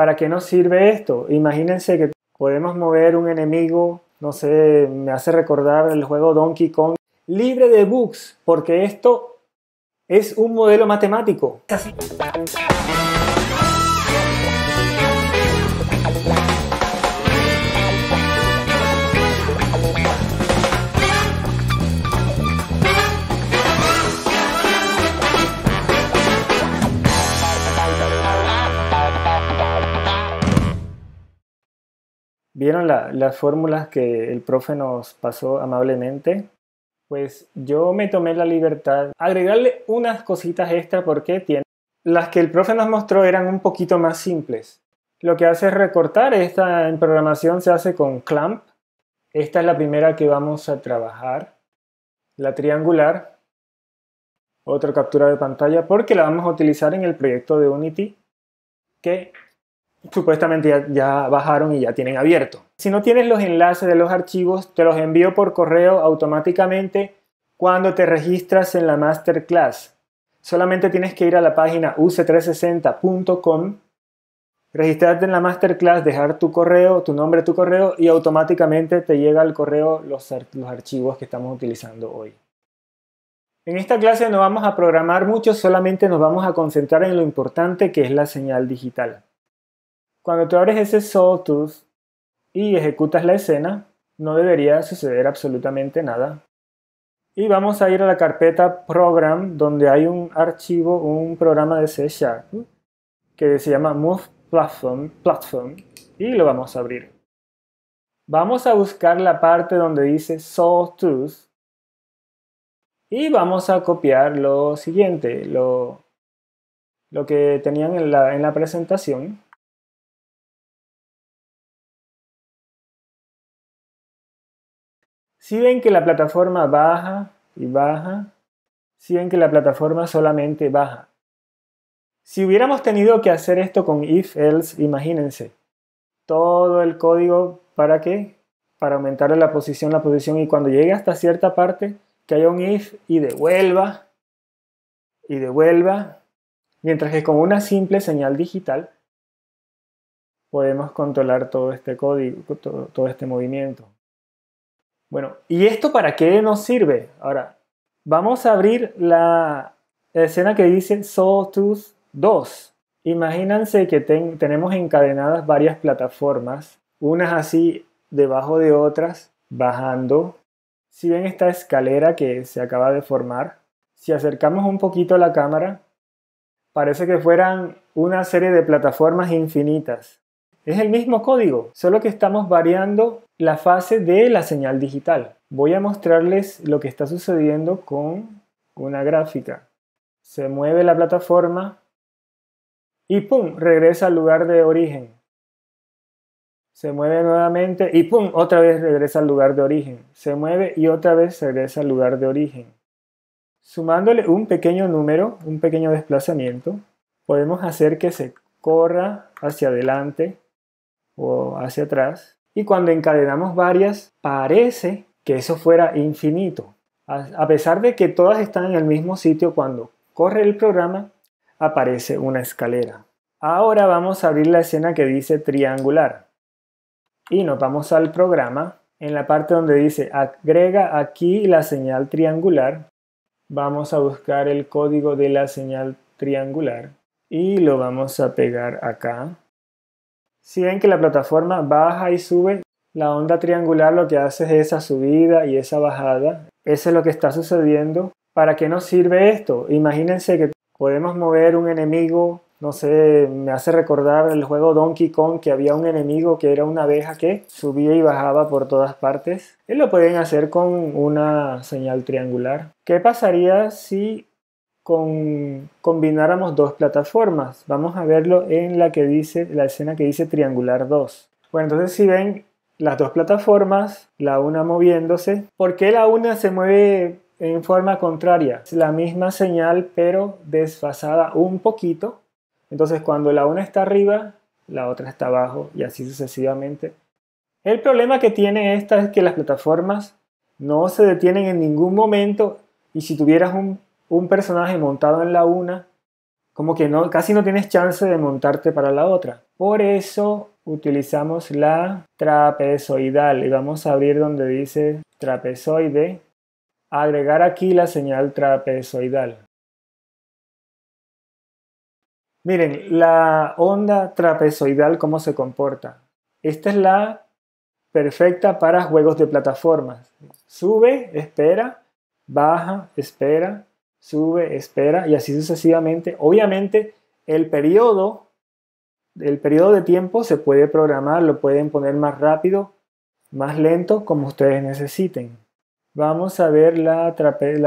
¿para qué nos sirve esto? Imagínense que podemos mover un enemigo, no sé, me hace recordar el juego Donkey Kong, libre de bugs, porque esto es un modelo matemático. vieron las fórmulas que el profe nos pasó amablemente, pues yo me tomé la libertad agregarle unas cositas extra porque tiene, las que el profe nos mostró eran un poquito más simples. Lo que hace es recortar, esta en programación se hace con clamp. Esta es la primera que vamos a trabajar, la triangular. Otra captura de pantalla porque la vamos a utilizar en el proyecto de Unity que supuestamente ya, bajaron y ya tienen abierto. Si no tienes los enlaces de los archivos, te los envío por correo automáticamente cuando te registras en la masterclass. Solamente tienes que ir a la página uc360.com, registrarte en la masterclass, dejar tu correo, tu nombre, tu correo y automáticamente te llega al correo los archivos que estamos utilizando hoy. En esta clase no vamos a programar mucho, solamente nos vamos a concentrar en lo importante que es la señal digital. Cuando tú abres ese sawtooth y ejecutas la escena, no debería suceder absolutamente nada. Y vamos a ir a la carpeta Program, donde hay un archivo, un programa de C Sharp, que se llama Move Platform, Platform, y lo vamos a abrir. Vamos a buscar la parte donde dice Sawtooth y vamos a copiar lo siguiente, lo, lo que tenían en la, en la presentación. Si ven que la plataforma baja y baja, si ven que la plataforma solamente baja. Si hubiéramos tenido que hacer esto con if, else, imagínense, todo el código para qué? Para aumentar la posición, la posición y cuando llegue hasta cierta parte, que haya un if y devuelva y devuelva, mientras que con una simple señal digital podemos controlar todo este código, todo este movimiento. Bueno, ¿y esto para qué nos sirve? Ahora, vamos a abrir la escena que dice Sawtooth 2. Imagínense que tenemos encadenadas varias plataformas, unas así debajo de otras, bajando. Si ven esta escalera que se acaba de formar, si acercamos un poquito la cámara, parece que fueran una serie de plataformas infinitas. Es el mismo código, solo que estamos variando la fase de la señal digital. Voy a mostrarles lo que está sucediendo con una gráfica. Se mueve la plataforma y ¡pum! regresa al lugar de origen. Se mueve nuevamente y ¡pum! otra vez regresa al lugar de origen. Se mueve y otra vez regresa al lugar de origen. Sumándole un pequeño número, un pequeño desplazamiento, podemos hacer que se corra hacia adelante o hacia atrás. Y cuando encadenamos varias, parece que eso fuera infinito. A pesar de que todas están en el mismo sitio, cuando corre el programa, aparece una escalera. Ahora vamos a abrir la escena que dice triangular. Y nos vamos al programa. En la parte donde dice agrega aquí la señal triangular, vamos a buscar el código de la señal triangular y lo vamos a pegar acá. Si ven que la plataforma baja y sube, la onda triangular lo que hace es esa subida y esa bajada. Eso es lo que está sucediendo. ¿Para qué nos sirve esto? Imagínense que podemos mover un enemigo, no sé, me hace recordar el juego Donkey Kong que había un enemigo que era una abeja que subía y bajaba por todas partes. Y lo pueden hacer con una señal triangular. ¿Qué pasaría si combináramos dos plataformas. Vamos a verlo en la, que dice, la escena que dice triangular 2. Bueno, entonces si ven las dos plataformas, la una moviéndose, porque la una se mueve en forma contraria? Es la misma señal pero desfasada un poquito. Entonces cuando la una está arriba, la otra está abajo y así sucesivamente. El problema que tiene esta es que las plataformas no se detienen en ningún momento y si tuvieras un un personaje montado en la una, como que no, casi no tienes chance de montarte para la otra. Por eso utilizamos la trapezoidal y vamos a abrir donde dice trapezoide, agregar aquí la señal trapezoidal. Miren, la onda trapezoidal, ¿cómo se comporta? Esta es la perfecta para juegos de plataformas. Sube, espera, baja, espera, sube, espera y así sucesivamente. Obviamente el periodo, el periodo de tiempo se puede programar, lo pueden poner más rápido, más lento, como ustedes necesiten. Vamos a ver la,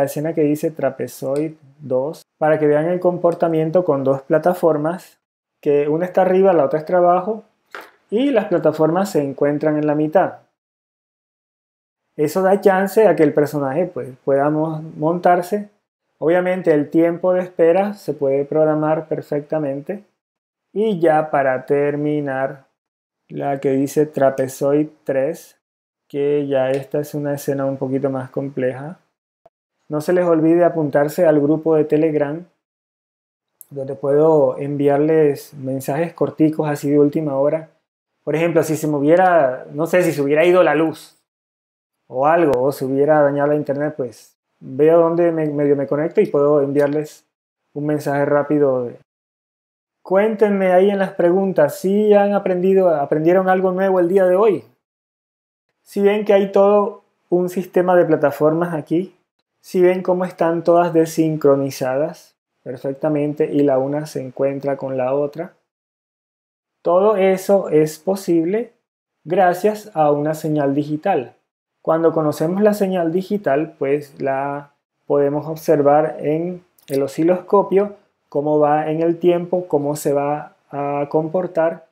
escena que dice trapezoid 2 para que vean el comportamiento con dos plataformas, que una está arriba, la otra está abajo y las plataformas se encuentran en la mitad. Eso da chance a que el personaje pues, pueda montarse Obviamente el tiempo de espera se puede programar perfectamente. Y ya para terminar, la que dice trapezoid 3, que ya esta es una escena un poquito más compleja. No se les olvide apuntarse al grupo de Telegram, donde puedo enviarles mensajes corticos así de última hora. Por ejemplo, si se moviera no sé, si se hubiera ido la luz o algo, o se hubiera dañado la internet, pues veo dónde me, medio me conecto y puedo enviarles un mensaje rápido cuéntenme ahí en las preguntas si han aprendido, aprendieron algo nuevo el día de hoy. Si ven que hay todo un sistema de plataformas aquí, si ven cómo están todas desincronizadas perfectamente y la una se encuentra con la otra. Todo eso es posible gracias a una señal digital. Cuando conocemos la señal digital, pues la podemos observar en el osciloscopio, cómo va en el tiempo, cómo se va a comportar.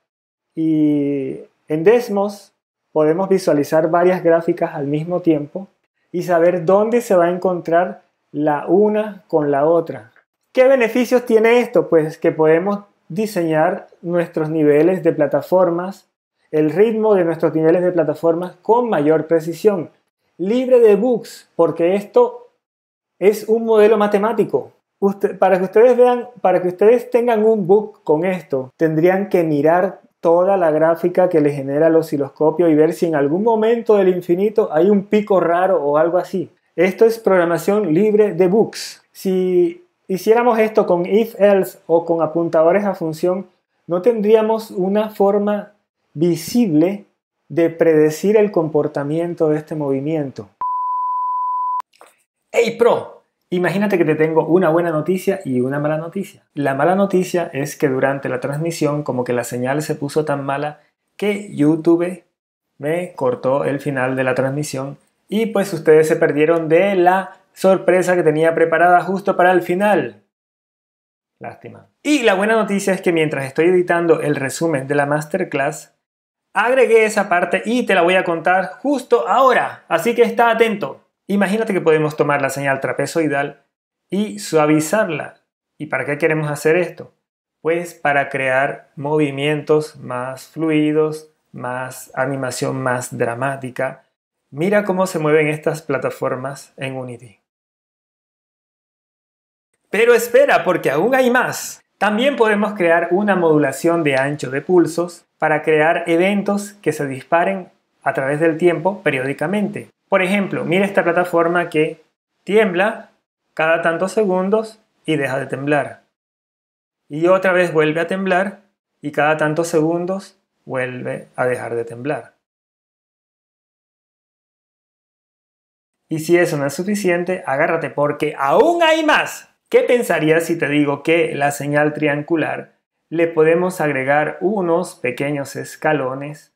Y en Desmos podemos visualizar varias gráficas al mismo tiempo y saber dónde se va a encontrar la una con la otra. ¿Qué beneficios tiene esto? Pues que podemos diseñar nuestros niveles de plataformas, el ritmo de nuestros niveles de plataformas con mayor precisión. Libre de bugs, porque esto es un modelo matemático. para que ustedes vean, para que ustedes tengan un bug con esto, tendrían que mirar toda la gráfica que le genera el osciloscopio y ver si en algún momento del infinito hay un pico raro o algo así. Esto es programación libre de bugs. Si hiciéramos esto con if else o con apuntadores a función, no tendríamos una forma visible de predecir el comportamiento de este movimiento. ¡Hey Pro! Imagínate que te tengo una buena noticia y una mala noticia. La mala noticia es que durante la transmisión como que la señal se puso tan mala que YouTube me cortó el final de la transmisión y pues ustedes se perdieron de la sorpresa que tenía preparada justo para el final. Lástima. Y la buena noticia es que mientras estoy editando el resumen de la masterclass, Agregué esa parte y te la voy a contar justo ahora, así que está atento. Imagínate que podemos tomar la señal trapezoidal y suavizarla. ¿Y para qué queremos hacer esto? Pues para crear movimientos más fluidos, más animación más dramática. Mira cómo se mueven estas plataformas en Unity. Pero espera, porque aún hay más. También podemos crear una modulación de ancho de pulsos para crear eventos que se disparen a través del tiempo periódicamente. Por ejemplo, mira esta plataforma que tiembla cada tantos segundos y deja de temblar. Y otra vez vuelve a temblar y cada tantos segundos vuelve a dejar de temblar. Y si eso no es suficiente, agárrate porque aún hay más. ¿Qué pensarías si te digo que la señal triangular le podemos agregar unos pequeños escalones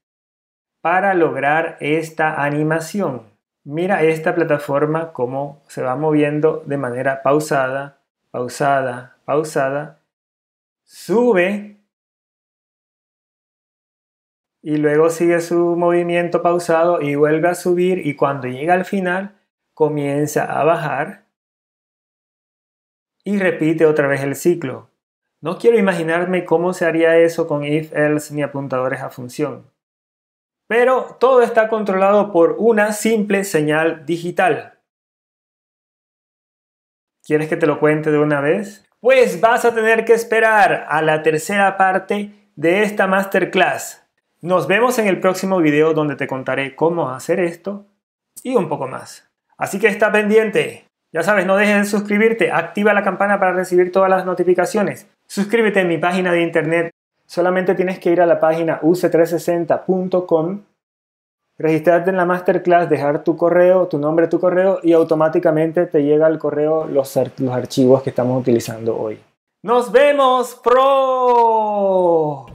para lograr esta animación. Mira esta plataforma cómo se va moviendo de manera pausada, pausada, pausada. Sube y luego sigue su movimiento pausado y vuelve a subir y cuando llega al final comienza a bajar y repite otra vez el ciclo. No quiero imaginarme cómo se haría eso con if, else ni apuntadores a función. Pero todo está controlado por una simple señal digital. ¿Quieres que te lo cuente de una vez? Pues vas a tener que esperar a la tercera parte de esta masterclass. Nos vemos en el próximo video donde te contaré cómo hacer esto y un poco más. Así que está pendiente. Ya sabes, no dejes de suscribirte, activa la campana para recibir todas las notificaciones. Suscríbete en mi página de internet. Solamente tienes que ir a la página uc360.com, registrarte en la masterclass, dejar tu correo, tu nombre, tu correo y automáticamente te llega al correo los, los archivos que estamos utilizando hoy. ¡Nos vemos, pro!